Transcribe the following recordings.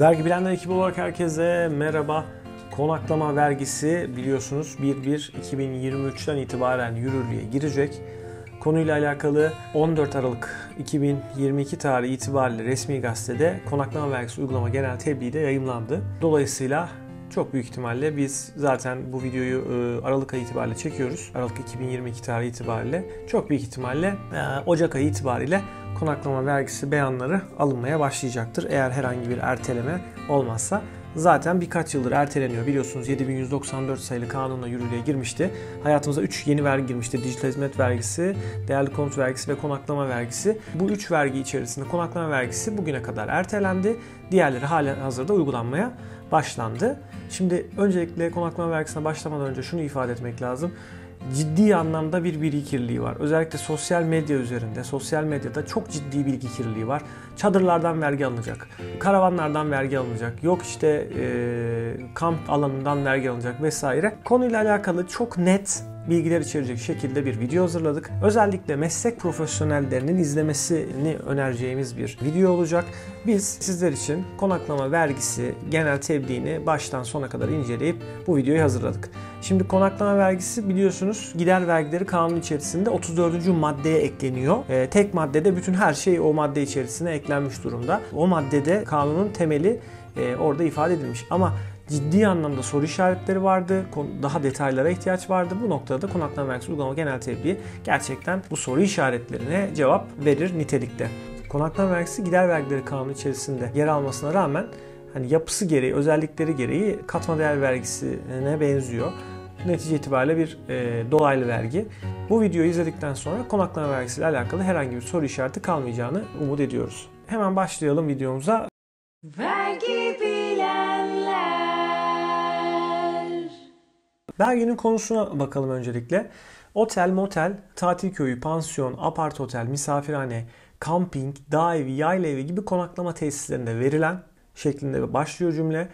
Vergi Bilenler ekibi olarak herkese merhaba. Konaklama vergisi biliyorsunuz 1-1-2023'ten itibaren yürürlüğe girecek. Konuyla alakalı 14 Aralık 2022 tarihi itibariyle resmi gazetede konaklama vergisi uygulama genel tebliği de yayımlandı. Dolayısıyla çok büyük ihtimalle biz zaten bu videoyu e, Aralık ayı itibariyle çekiyoruz. Aralık 2022 tarihi itibariyle. Çok büyük ihtimalle e, Ocak ayı itibariyle konaklama vergisi beyanları alınmaya başlayacaktır. Eğer herhangi bir erteleme olmazsa zaten birkaç yıldır erteleniyor. Biliyorsunuz 7194 sayılı kanunla yürürlüğe girmişti. Hayatımıza 3 yeni vergi girmişti. Dijital hizmet vergisi, değerli konut vergisi ve konaklama vergisi. Bu 3 vergi içerisinde konaklama vergisi bugüne kadar ertelendi. Diğerleri halen hazırda uygulanmaya başlandı. Şimdi öncelikle konaklama vergisine başlamadan önce şunu ifade etmek lazım ciddi anlamda bir bilgi kirliliği var. Özellikle sosyal medya üzerinde, sosyal medyada çok ciddi bilgi kirliliği var. Çadırlardan vergi alınacak, karavanlardan vergi alınacak, yok işte e, kamp alanından vergi alınacak vesaire. Konuyla alakalı çok net bilgiler içerecek şekilde bir video hazırladık. Özellikle meslek profesyonellerinin izlemesini önereceğimiz bir video olacak. Biz sizler için konaklama vergisi genel tebliğini baştan sona kadar inceleyip bu videoyu hazırladık. Şimdi konaklama vergisi biliyorsunuz gider vergileri kanunu içerisinde 34. maddeye ekleniyor. E, tek maddede bütün her şey o madde içerisine eklenmiş durumda. O maddede kanunun temeli e, orada ifade edilmiş. Ama ciddi anlamda soru işaretleri vardı. Daha detaylara ihtiyaç vardı. Bu noktada da konaklama merkezi uygulama genel tebliği gerçekten bu soru işaretlerine cevap verir nitelikte. Konaklama vergisi gider vergileri kanunu içerisinde yer almasına rağmen hani yapısı gereği, özellikleri gereği katma değer vergisine benziyor. Netice itibariyle bir e, dolaylı vergi. Bu videoyu izledikten sonra konaklama vergisiyle alakalı herhangi bir soru işareti kalmayacağını umut ediyoruz. Hemen başlayalım videomuza. Ve Derginin konusuna bakalım öncelikle. Otel, motel, tatil köyü, pansiyon, apart otel, misafirhane, kamping, dağ evi, yayla evi gibi konaklama tesislerinde verilen şeklinde başlıyor cümle.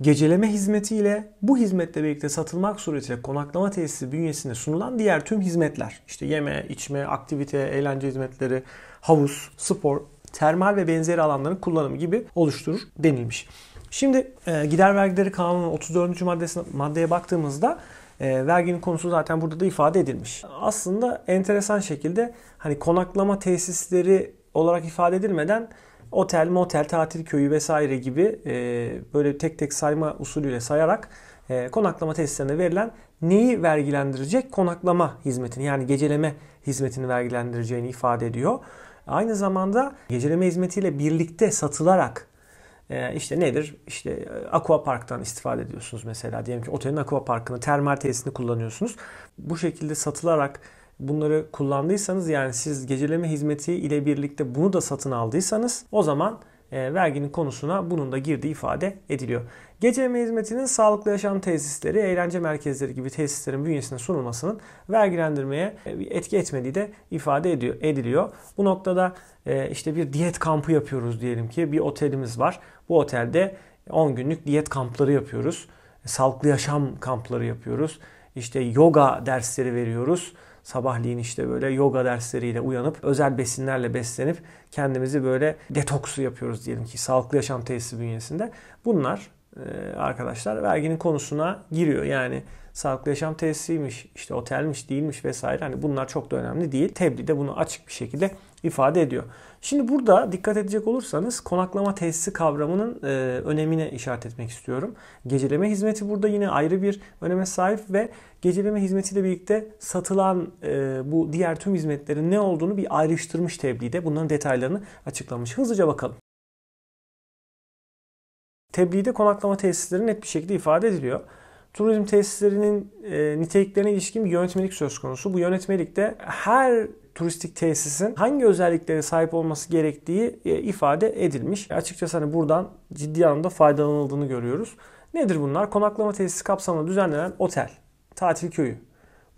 Geceleme hizmetiyle bu hizmetle birlikte satılmak suretiyle konaklama tesisi bünyesinde sunulan diğer tüm hizmetler. işte yeme, içme, aktivite, eğlence hizmetleri, havuz, spor, termal ve benzeri alanların kullanımı gibi oluşturur denilmiş. Şimdi e, gider vergileri kanunun 34. maddesine, maddeye baktığımızda e, verginin konusu zaten burada da ifade edilmiş. Aslında enteresan şekilde hani konaklama tesisleri olarak ifade edilmeden otel, motel, tatil köyü vesaire gibi e, böyle tek tek sayma usulüyle sayarak e, konaklama tesislerine verilen neyi vergilendirecek? Konaklama hizmetini yani geceleme hizmetini vergilendireceğini ifade ediyor. Aynı zamanda geceleme hizmetiyle birlikte satılarak e, işte nedir? İşte e, aqua parktan istifade ediyorsunuz mesela. Diyelim ki otelin aqua parkını, termal tesisini kullanıyorsunuz. Bu şekilde satılarak bunları kullandıysanız yani siz geceleme hizmeti ile birlikte bunu da satın aldıysanız o zaman e, verginin konusuna bunun da girdiği ifade ediliyor. Gece yemeği hizmetinin sağlıklı yaşam tesisleri, eğlence merkezleri gibi tesislerin bünyesine sunulmasının vergilendirmeye e, etki etmediği de ifade ediyor, ediliyor. Bu noktada e, işte bir diyet kampı yapıyoruz diyelim ki bir otelimiz var. Bu otelde 10 günlük diyet kampları yapıyoruz. E, sağlıklı yaşam kampları yapıyoruz. İşte yoga dersleri veriyoruz sabahleyin işte böyle yoga dersleriyle uyanıp özel besinlerle beslenip kendimizi böyle detoksu yapıyoruz diyelim ki sağlıklı yaşam tesisi bünyesinde. Bunlar e, arkadaşlar verginin konusuna giriyor. Yani sağlıklı yaşam tesisiymiş, işte otelmiş, değilmiş vesaire. Hani bunlar çok da önemli değil. Tebliğ de bunu açık bir şekilde ifade ediyor. Şimdi burada dikkat edecek olursanız konaklama tesisi kavramının e, önemine işaret etmek istiyorum. Geceleme hizmeti burada yine ayrı bir öneme sahip ve geceleme hizmetiyle birlikte satılan e, bu diğer tüm hizmetlerin ne olduğunu bir ayrıştırmış tebliğde bunların detaylarını açıklamış. Hızlıca bakalım. Tebliğde konaklama tesisleri net bir şekilde ifade ediliyor. Turizm tesislerinin e, niteliklerine ilişkin bir yönetmelik söz konusu. Bu yönetmelikte her turistik tesisin hangi özelliklere sahip olması gerektiği e, ifade edilmiş. E, açıkçası hani buradan ciddi anlamda faydalanıldığını görüyoruz. Nedir bunlar? Konaklama tesisi kapsamında düzenlenen otel, tatil köyü,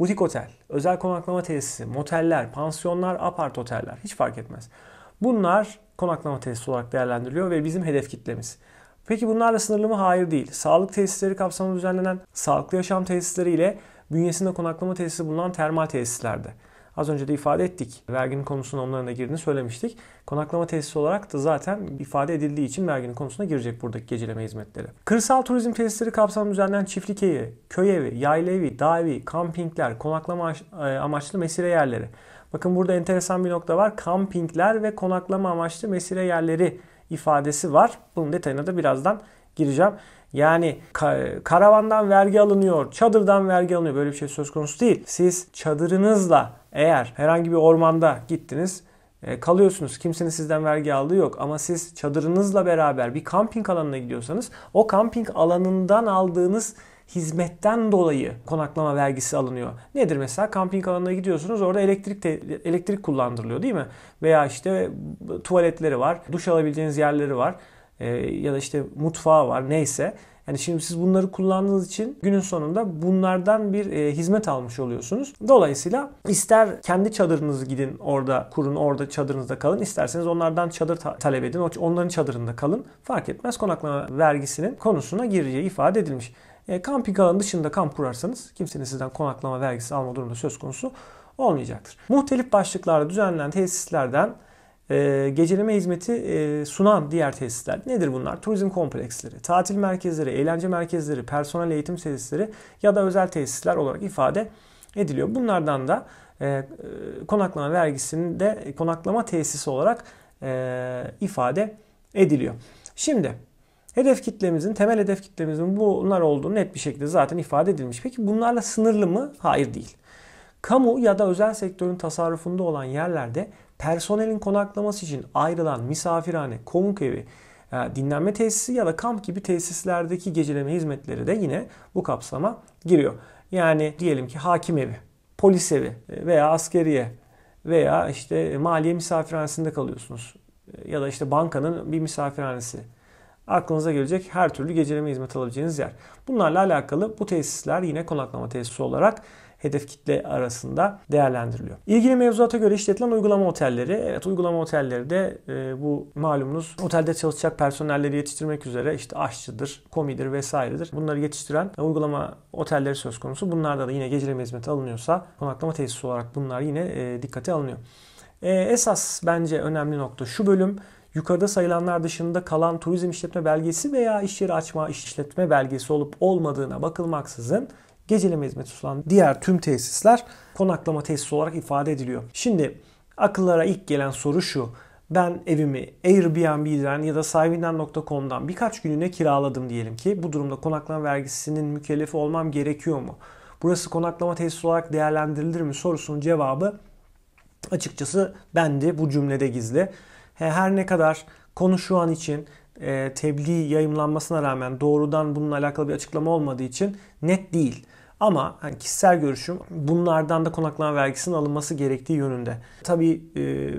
butik otel, özel konaklama tesisi, moteller, pansiyonlar, apart oteller hiç fark etmez. Bunlar konaklama tesisi olarak değerlendiriliyor ve bizim hedef kitlemiz. Peki bunlarla sınırlı mı? Hayır değil. Sağlık tesisleri kapsamında düzenlenen sağlıklı yaşam tesisleri ile bünyesinde konaklama tesisi bulunan termal tesislerde. Az önce de ifade ettik. Verginin konusuna onların da girdiğini söylemiştik. Konaklama tesisi olarak da zaten ifade edildiği için verginin konusuna girecek buradaki geceleme hizmetleri. Kırsal turizm tesisleri kapsamında düzenlenen çiftlik evi, köy evi, yayla evi, dağ evi, kampingler, konaklama e, amaçlı mesire yerleri. Bakın burada enteresan bir nokta var. Kampingler ve konaklama amaçlı mesire yerleri ifadesi var. Bunun detayına da birazdan gireceğim. Yani karavandan vergi alınıyor, çadırdan vergi alınıyor. Böyle bir şey söz konusu değil. Siz çadırınızla eğer herhangi bir ormanda gittiniz e, kalıyorsunuz. Kimsenin sizden vergi aldığı yok. Ama siz çadırınızla beraber bir kamping alanına gidiyorsanız o kamping alanından aldığınız hizmetten dolayı konaklama vergisi alınıyor. Nedir mesela? Kamping alanına gidiyorsunuz orada elektrik te- elektrik kullandırılıyor değil mi? Veya işte tuvaletleri var, duş alabileceğiniz yerleri var e, ya da işte mutfağı var neyse. Yani şimdi siz bunları kullandığınız için günün sonunda bunlardan bir e, hizmet almış oluyorsunuz. Dolayısıyla ister kendi çadırınızı gidin orada kurun, orada çadırınızda kalın. İsterseniz onlardan çadır ta- talep edin, onların çadırında kalın. Fark etmez konaklama vergisinin konusuna gireceği ifade edilmiş. E, kamping alanı dışında kamp kurarsanız kimsenin sizden konaklama vergisi alma durumunda söz konusu olmayacaktır. Muhtelif başlıklarda düzenlenen tesislerden ee, geceleme hizmeti e, sunan diğer tesisler. Nedir bunlar? Turizm kompleksleri, tatil merkezleri, eğlence merkezleri, personel eğitim tesisleri ya da özel tesisler olarak ifade ediliyor. Bunlardan da e, e, konaklama vergisini de konaklama tesisi olarak ifade ediliyor. Şimdi hedef kitlemizin, temel hedef kitlemizin bunlar olduğunu net bir şekilde zaten ifade edilmiş. Peki bunlarla sınırlı mı? Hayır değil. Kamu ya da özel sektörün tasarrufunda olan yerlerde personelin konaklaması için ayrılan misafirhane, konuk evi, e, dinlenme tesisi ya da kamp gibi tesislerdeki geceleme hizmetleri de yine bu kapsama giriyor. Yani diyelim ki hakim evi, polis evi e, veya askeriye veya işte maliye misafirhanesinde kalıyorsunuz. E, ya da işte bankanın bir misafirhanesi. Aklınıza gelecek her türlü geceleme hizmet alabileceğiniz yer. Bunlarla alakalı bu tesisler yine konaklama tesisi olarak hedef kitle arasında değerlendiriliyor. İlgili mevzuata göre işletilen uygulama otelleri, evet uygulama otelleri de e, bu malumunuz otelde çalışacak personelleri yetiştirmek üzere işte aşçıdır, komidir vesairedir. Bunları yetiştiren uygulama otelleri söz konusu. Bunlarda da yine geceleme hizmeti alınıyorsa konaklama tesisi olarak bunlar yine e, dikkate alınıyor. E, esas bence önemli nokta şu bölüm. Yukarıda sayılanlar dışında kalan turizm işletme belgesi veya iş yeri açma işletme belgesi olup olmadığına bakılmaksızın geceleme hizmeti sunan diğer tüm tesisler konaklama tesisi olarak ifade ediliyor. Şimdi akıllara ilk gelen soru şu. Ben evimi Airbnb'den ya da sahibinden.com'dan birkaç gününe kiraladım diyelim ki bu durumda konaklama vergisinin mükellefi olmam gerekiyor mu? Burası konaklama tesisi olarak değerlendirilir mi sorusunun cevabı açıkçası bende bu cümlede gizli. Her ne kadar konu şu an için e, tebliğ yayımlanmasına rağmen doğrudan bununla alakalı bir açıklama olmadığı için net değil. Ama yani kişisel görüşüm bunlardan da konaklama vergisinin alınması gerektiği yönünde. Tabii e,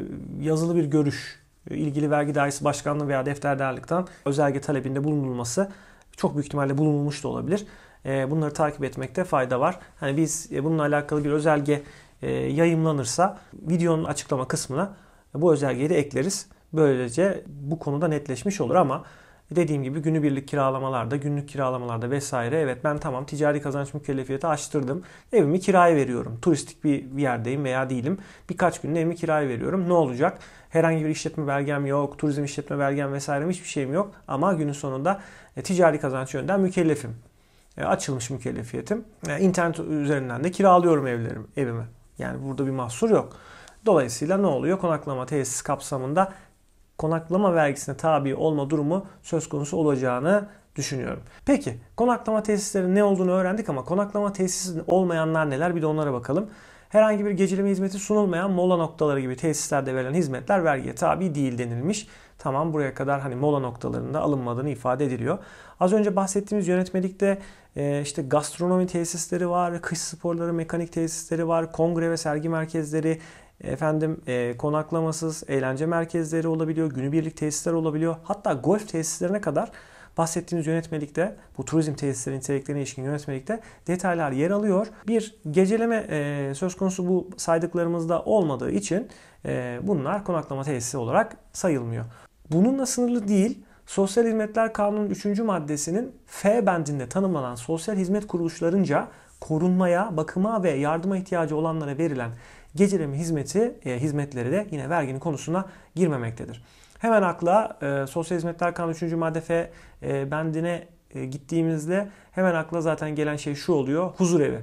yazılı bir görüş e, ilgili vergi dairesi başkanlığı veya defter defterdarlıktan özelge talebinde bulunulması çok büyük ihtimalle bulunulmuş da olabilir. E, bunları takip etmekte fayda var. Hani biz e, bununla alakalı bir özelge e, yayımlanırsa videonun açıklama kısmına bu özelgeyi de ekleriz. Böylece bu konuda netleşmiş olur ama Dediğim gibi günübirlik kiralamalarda, günlük kiralamalarda vesaire evet ben tamam ticari kazanç mükellefiyeti açtırdım. Evimi kiraya veriyorum. Turistik bir yerdeyim veya değilim. Birkaç günde evimi kiraya veriyorum. Ne olacak? Herhangi bir işletme belgem yok, turizm işletme belgem vesaire hiçbir şeyim yok. Ama günün sonunda e, ticari kazanç yönden mükellefim. E, açılmış mükellefiyetim. E, internet üzerinden de kiralıyorum evlerimi, evimi. Yani burada bir mahsur yok. Dolayısıyla ne oluyor? Konaklama tesis kapsamında konaklama vergisine tabi olma durumu söz konusu olacağını düşünüyorum. Peki konaklama tesisleri ne olduğunu öğrendik ama konaklama tesisi olmayanlar neler bir de onlara bakalım. Herhangi bir geceleme hizmeti sunulmayan mola noktaları gibi tesislerde verilen hizmetler vergiye tabi değil denilmiş. Tamam buraya kadar hani mola noktalarında alınmadığını ifade ediliyor. Az önce bahsettiğimiz yönetmelikte e, işte gastronomi tesisleri var, kış sporları, mekanik tesisleri var, kongre ve sergi merkezleri, Efendim e, konaklamasız eğlence merkezleri olabiliyor, günübirlik tesisler olabiliyor. Hatta golf tesislerine kadar bahsettiğimiz yönetmelikte bu turizm tesislerinin niteliklerine ilişkin yönetmelikte detaylar yer alıyor. Bir geceleme e, söz konusu bu saydıklarımızda olmadığı için e, bunlar konaklama tesisi olarak sayılmıyor. Bununla sınırlı değil. Sosyal Hizmetler Kanunu'nun 3. maddesinin F bendinde tanımlanan sosyal hizmet kuruluşlarınca korunmaya, bakıma ve yardıma ihtiyacı olanlara verilen Geceleme hizmeti e, hizmetleri de yine verginin konusuna girmemektedir. Hemen akla e, Sosyal Hizmetler Kanunu 3. madde F e, bendine e, gittiğimizde hemen akla zaten gelen şey şu oluyor. Huzur evi.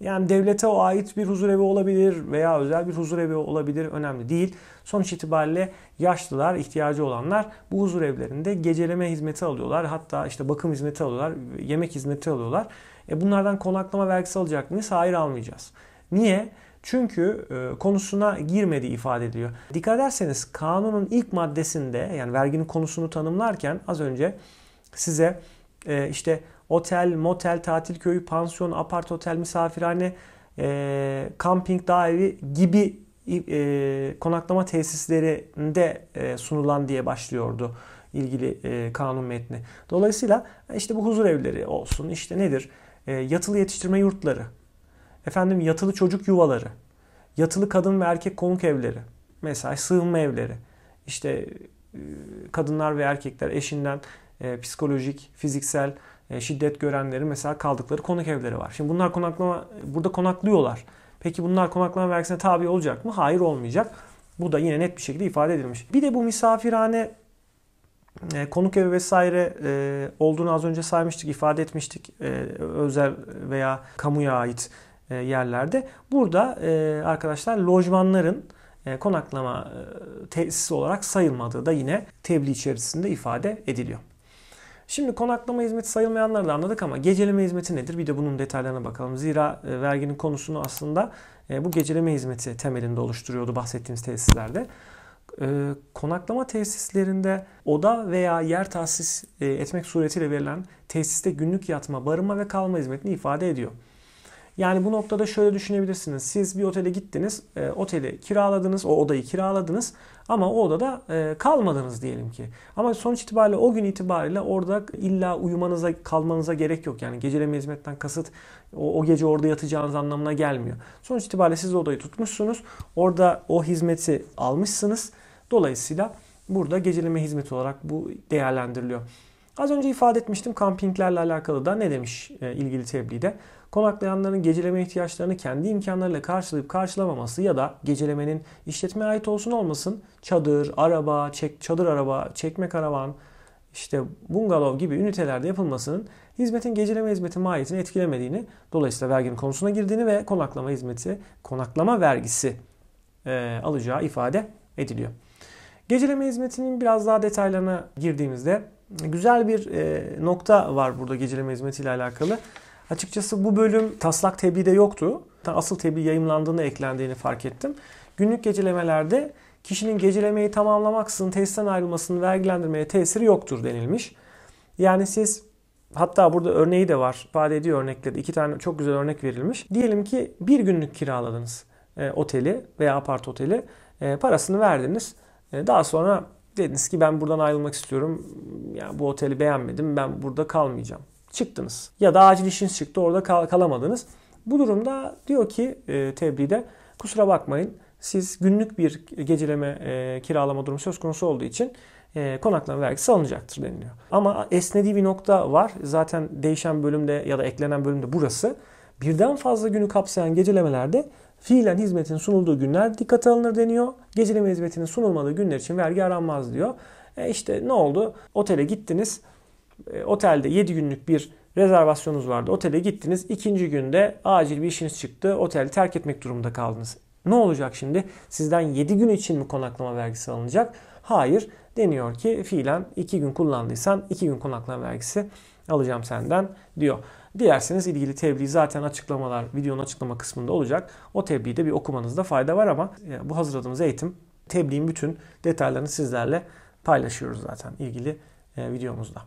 Yani devlete o ait bir huzur evi olabilir veya özel bir huzur evi olabilir önemli değil. Sonuç itibariyle yaşlılar, ihtiyacı olanlar bu huzur evlerinde geceleme hizmeti alıyorlar. Hatta işte bakım hizmeti alıyorlar, yemek hizmeti alıyorlar. E bunlardan konaklama vergisi alacak mıyız? Hayır almayacağız. Niye? Çünkü e, konusuna girmediği ifade ediliyor. Dikkat ederseniz kanunun ilk maddesinde yani verginin konusunu tanımlarken az önce size e, işte otel, motel, tatil köyü, pansiyon, apart otel, misafirhane, e, kamping, dağ evi gibi e, konaklama tesislerinde e, sunulan diye başlıyordu ilgili e, kanun metni. Dolayısıyla işte bu huzur evleri olsun, işte nedir? E, yatılı yetiştirme yurtları Efendim yatılı çocuk yuvaları, yatılı kadın ve erkek konuk evleri, mesela sığınma evleri. işte e, kadınlar ve erkekler eşinden e, psikolojik, fiziksel e, şiddet görenleri mesela kaldıkları konuk evleri var. Şimdi bunlar konaklama burada konaklıyorlar. Peki bunlar konaklama vergisine tabi olacak mı? Hayır olmayacak. Bu da yine net bir şekilde ifade edilmiş. Bir de bu misafirhane e, konuk evi vesaire e, olduğunu az önce saymıştık, ifade etmiştik. E, özel veya kamuya ait e, yerlerde. Burada e, arkadaşlar lojmanların e, konaklama tesisi olarak sayılmadığı da yine tebliğ içerisinde ifade ediliyor. Şimdi konaklama hizmeti sayılmayanları da anladık ama geceleme hizmeti nedir? Bir de bunun detaylarına bakalım. Zira verginin konusunu aslında bu geceleme hizmeti temelinde oluşturuyordu bahsettiğimiz tesislerde. Konaklama tesislerinde oda veya yer tahsis etmek suretiyle verilen tesiste günlük yatma, barınma ve kalma hizmetini ifade ediyor. Yani bu noktada şöyle düşünebilirsiniz. Siz bir otele gittiniz, e, oteli kiraladınız, o odayı kiraladınız ama o odada e, kalmadınız diyelim ki. Ama sonuç itibariyle o gün itibariyle orada illa uyumanıza, kalmanıza gerek yok. Yani geceleme hizmetten kasıt o, o gece orada yatacağınız anlamına gelmiyor. Sonuç itibariyle siz odayı tutmuşsunuz. Orada o hizmeti almışsınız. Dolayısıyla burada geceleme hizmeti olarak bu değerlendiriliyor. Az önce ifade etmiştim kampinglerle alakalı da ne demiş e, ilgili tebliğde? Konaklayanların geceleme ihtiyaçlarını kendi imkanlarıyla karşılayıp karşılamaması ya da gecelemenin işletmeye ait olsun olmasın çadır, araba, çek, çadır araba, çekme karavan, işte bungalov gibi ünitelerde yapılmasının hizmetin geceleme hizmeti maliyetini etkilemediğini, dolayısıyla verginin konusuna girdiğini ve konaklama hizmeti, konaklama vergisi e, alacağı ifade ediliyor. Geceleme hizmetinin biraz daha detaylarına girdiğimizde güzel bir e, nokta var burada geceleme hizmetiyle alakalı. Açıkçası bu bölüm taslak tebliğde yoktu. Asıl tebliğ yayımlandığında eklendiğini fark ettim. Günlük gecelemelerde kişinin gecelemeyi tamamlamaksızın tesisten ayrılmasının vergilendirmeye tesiri yoktur denilmiş. Yani siz hatta burada örneği de var. İfade ediyor örnekleri. İki tane çok güzel örnek verilmiş. Diyelim ki bir günlük kiraladınız e, oteli veya apart oteli. E, parasını verdiniz. E, daha sonra Dediniz ki ben buradan ayrılmak istiyorum. Ya yani bu oteli beğenmedim. Ben burada kalmayacağım. Çıktınız. Ya da acil işiniz çıktı. Orada kal- kalamadınız. Bu durumda diyor ki e, tebliğde kusura bakmayın. Siz günlük bir geceleme e, kiralama durumu söz konusu olduğu için e, konaklama vergisi alınacaktır deniliyor. Ama esnediği bir nokta var. Zaten değişen bölümde ya da eklenen bölümde burası. Birden fazla günü kapsayan gecelemelerde fiilen hizmetin sunulduğu günler dikkate alınır deniyor. Geceleme hizmetinin sunulmadığı günler için vergi aranmaz diyor. E işte ne oldu? Otele gittiniz. E, otelde 7 günlük bir rezervasyonunuz vardı. Otele gittiniz. ikinci günde acil bir işiniz çıktı. Oteli terk etmek durumunda kaldınız. Ne olacak şimdi? Sizden 7 gün için mi konaklama vergisi alınacak? Hayır. Deniyor ki fiilen 2 gün kullandıysan 2 gün konaklama vergisi alacağım senden diyor. Dilerseniz ilgili tebliğ zaten açıklamalar, videonun açıklama kısmında olacak. O tebliği de bir okumanızda fayda var ama e, bu hazırladığımız eğitim tebliğin bütün detaylarını sizlerle paylaşıyoruz zaten ilgili e, videomuzda.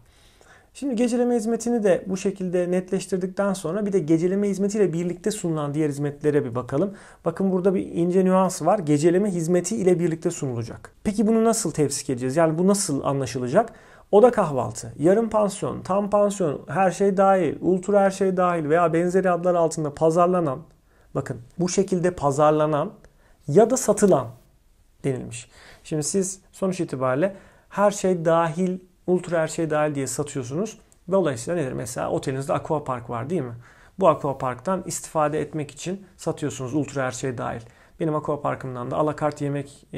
Şimdi geceleme hizmetini de bu şekilde netleştirdikten sonra bir de geceleme hizmetiyle birlikte sunulan diğer hizmetlere bir bakalım. Bakın burada bir ince nüans var. Geceleme hizmeti ile birlikte sunulacak. Peki bunu nasıl tefsik edeceğiz? Yani bu nasıl anlaşılacak? Oda kahvaltı, yarım pansiyon, tam pansiyon, her şey dahil, ultra her şey dahil veya benzeri adlar altında pazarlanan, bakın bu şekilde pazarlanan ya da satılan denilmiş. Şimdi siz sonuç itibariyle her şey dahil, ultra her şey dahil diye satıyorsunuz. Dolayısıyla nedir? Mesela otelinizde aqua park var değil mi? Bu aqua parktan istifade etmek için satıyorsunuz ultra her şey dahil. Benim aquaparkımdan da alakart yemek e,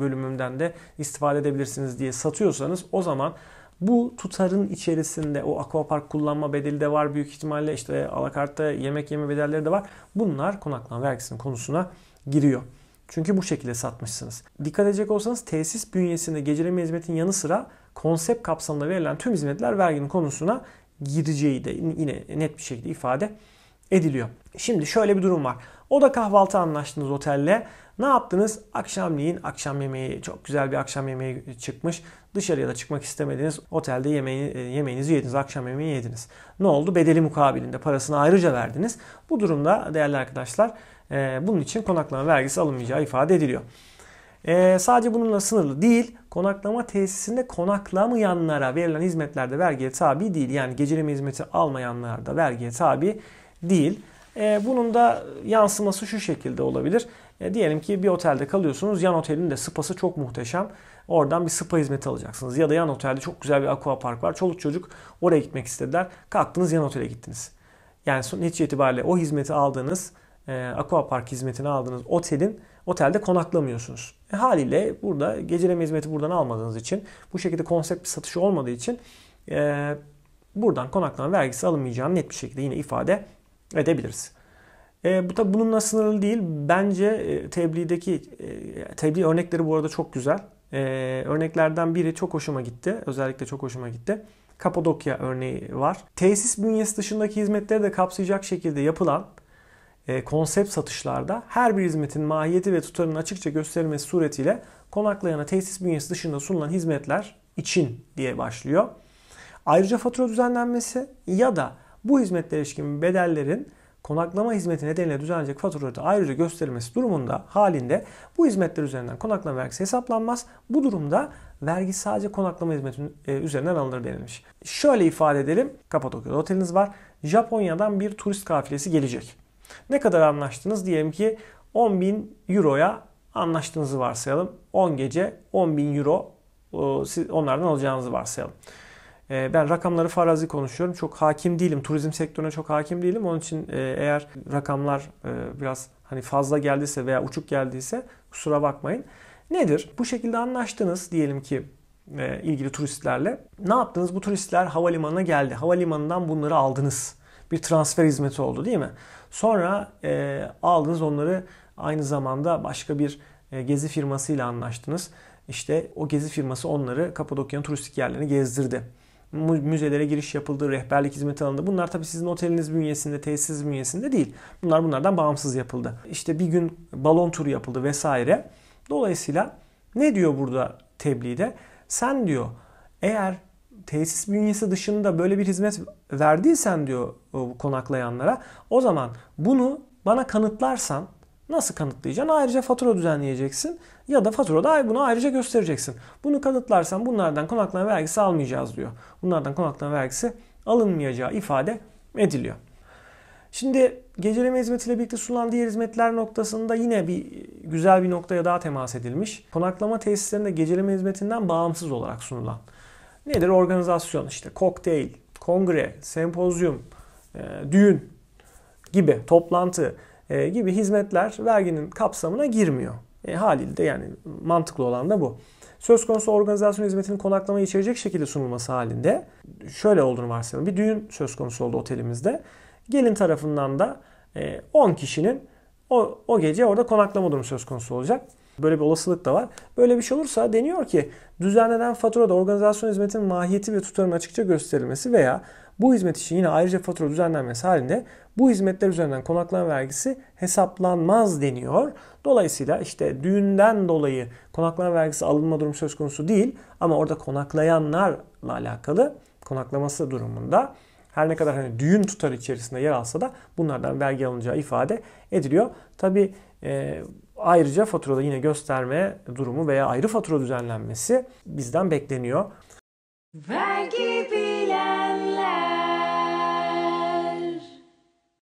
bölümümden de istifade edebilirsiniz diye satıyorsanız o zaman bu tutarın içerisinde o aquapark kullanma bedeli de var büyük ihtimalle işte alakartta yemek yeme bedelleri de var. Bunlar konaklama vergisinin konusuna giriyor. Çünkü bu şekilde satmışsınız. Dikkat edecek olsanız tesis bünyesinde geceleme hizmetin yanı sıra konsept kapsamında verilen tüm hizmetler verginin konusuna gireceği de yine net bir şekilde ifade ediliyor. Şimdi şöyle bir durum var. O da kahvaltı anlaştınız otelle. Ne yaptınız? Akşamleyin akşam yemeği çok güzel bir akşam yemeği çıkmış. Dışarıya da çıkmak istemediniz. Otelde yemeği, e, yemeğinizi yediniz. Akşam yemeği yediniz. Ne oldu? Bedeli mukabilinde parasını ayrıca verdiniz. Bu durumda değerli arkadaşlar e, bunun için konaklama vergisi alınmayacağı ifade ediliyor. E, sadece bununla sınırlı değil. Konaklama tesisinde konaklamayanlara verilen hizmetlerde vergiye tabi değil. Yani geceleme hizmeti almayanlarda da vergiye tabi değil. E, bunun da yansıması şu şekilde olabilir. E, diyelim ki bir otelde kalıyorsunuz. Yan otelin de spası çok muhteşem. Oradan bir spa hizmeti alacaksınız. Ya da yan otelde çok güzel bir aqua park var. Çoluk çocuk oraya gitmek istediler. Kalktınız yan otele gittiniz. Yani netice itibariyle o hizmeti aldığınız e, aqua park hizmetini aldığınız otelin otelde konaklamıyorsunuz. E, haliyle burada geceleme hizmeti buradan almadığınız için bu şekilde konsept bir satışı olmadığı için e, buradan konaklama vergisi alınmayacağını net bir şekilde yine ifade edebiliriz. E, bu tabi bununla sınırlı değil. Bence e, tebliğdeki e, tebliğ örnekleri bu arada çok güzel. E, örneklerden biri çok hoşuma gitti. Özellikle çok hoşuma gitti. Kapadokya örneği var. Tesis bünyesi dışındaki hizmetleri de kapsayacak şekilde yapılan e, konsept satışlarda her bir hizmetin mahiyeti ve tutarının açıkça gösterilmesi suretiyle konaklayana tesis bünyesi dışında sunulan hizmetler için diye başlıyor. Ayrıca fatura düzenlenmesi ya da bu hizmetlere ilişkin bedellerin konaklama hizmeti nedeniyle düzenlenecek faturada ayrıca gösterilmesi durumunda halinde bu hizmetler üzerinden konaklama vergisi hesaplanmaz. Bu durumda vergi sadece konaklama hizmeti e, üzerinden alınır denilmiş. Şöyle ifade edelim. Kapadokya'da oteliniz var. Japonya'dan bir turist kafilesi gelecek. Ne kadar anlaştınız? Diyelim ki 10.000 euroya anlaştığınızı varsayalım. 10 gece 10.000 euro e, onlardan alacağınızı varsayalım. Ee, ben rakamları farazi konuşuyorum. Çok hakim değilim. Turizm sektörüne çok hakim değilim. Onun için e, eğer rakamlar e, biraz hani fazla geldiyse veya uçuk geldiyse kusura bakmayın. Nedir? Bu şekilde anlaştınız diyelim ki e, ilgili turistlerle. Ne yaptınız? Bu turistler havalimanına geldi. Havalimanından bunları aldınız. Bir transfer hizmeti oldu değil mi? Sonra e, aldınız onları aynı zamanda başka bir e, gezi firmasıyla anlaştınız. İşte o gezi firması onları Kapadokya'nın turistik yerlerini gezdirdi müzelere giriş yapıldı, rehberlik hizmeti alındı. Bunlar tabii sizin oteliniz bünyesinde, tesis bünyesinde değil. Bunlar bunlardan bağımsız yapıldı. İşte bir gün balon turu yapıldı vesaire. Dolayısıyla ne diyor burada tebliğde? Sen diyor eğer tesis bünyesi dışında böyle bir hizmet verdiysen diyor konaklayanlara o zaman bunu bana kanıtlarsan Nasıl kanıtlayacaksın? Ayrıca fatura düzenleyeceksin ya da faturada bunu ayrıca göstereceksin. Bunu kanıtlarsan bunlardan konaklama vergisi almayacağız diyor. Bunlardan konaklama vergisi alınmayacağı ifade ediliyor. Şimdi geceleme hizmetiyle birlikte sunulan diğer hizmetler noktasında yine bir güzel bir noktaya daha temas edilmiş. Konaklama tesislerinde geceleme hizmetinden bağımsız olarak sunulan. Nedir? Organizasyon işte kokteyl, kongre, sempozyum, e, düğün gibi toplantı, e, gibi hizmetler verginin kapsamına girmiyor. E, haliyle de yani mantıklı olan da bu. Söz konusu organizasyon hizmetinin konaklamayı içerecek şekilde sunulması halinde şöyle olduğunu varsayalım. Bir düğün söz konusu oldu otelimizde. Gelin tarafından da 10 e, kişinin o, o gece orada konaklama durumu söz konusu olacak. Böyle bir olasılık da var. Böyle bir şey olursa deniyor ki düzenlenen faturada organizasyon hizmetinin mahiyeti ve tutarının açıkça gösterilmesi veya bu hizmet için yine ayrıca fatura düzenlenmesi halinde bu hizmetler üzerinden konaklama vergisi hesaplanmaz deniyor. Dolayısıyla işte düğünden dolayı konaklama vergisi alınma durumu söz konusu değil ama orada konaklayanlarla alakalı konaklaması durumunda her ne kadar hani düğün tutarı içerisinde yer alsa da bunlardan vergi alınacağı ifade ediliyor. Tabi e, Ayrıca faturada yine gösterme durumu veya ayrı fatura düzenlenmesi bizden bekleniyor. Vergi